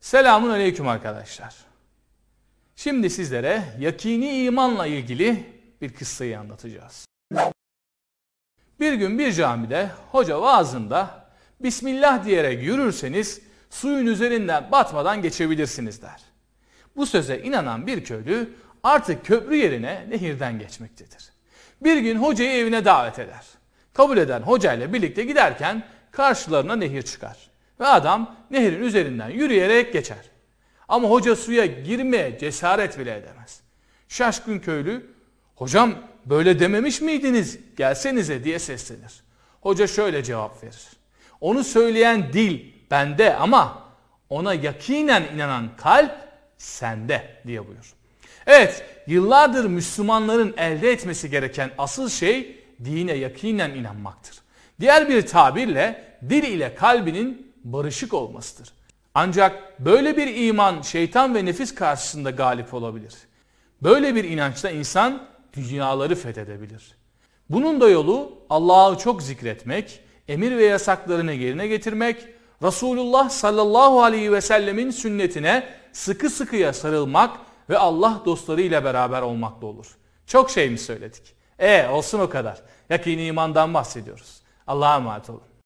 Selamun aleyküm arkadaşlar. Şimdi sizlere yakini imanla ilgili bir kıssayı anlatacağız. Bir gün bir camide hoca vaazında Bismillah diyerek yürürseniz suyun üzerinden batmadan geçebilirsiniz der. Bu söze inanan bir köylü artık köprü yerine nehirden geçmektedir. Bir gün hocayı evine davet eder. Kabul eden hoca ile birlikte giderken karşılarına nehir çıkar. Ve adam nehrin üzerinden yürüyerek geçer. Ama hoca suya girmeye cesaret bile edemez. Şaşkın köylü, hocam böyle dememiş miydiniz gelsenize diye seslenir. Hoca şöyle cevap verir. Onu söyleyen dil bende ama ona yakinen inanan kalp sende diye buyur. Evet yıllardır Müslümanların elde etmesi gereken asıl şey dine yakinen inanmaktır. Diğer bir tabirle dil ile kalbinin barışık olmasıdır. Ancak böyle bir iman şeytan ve nefis karşısında galip olabilir. Böyle bir inançla insan dünyaları fethedebilir. Bunun da yolu Allah'ı çok zikretmek, emir ve yasaklarını yerine getirmek, Resulullah sallallahu aleyhi ve sellemin sünnetine sıkı sıkıya sarılmak ve Allah dostlarıyla beraber olmakla olur. Çok şey mi söyledik? E olsun o kadar. Yakini imandan bahsediyoruz. Allah'a emanet olun.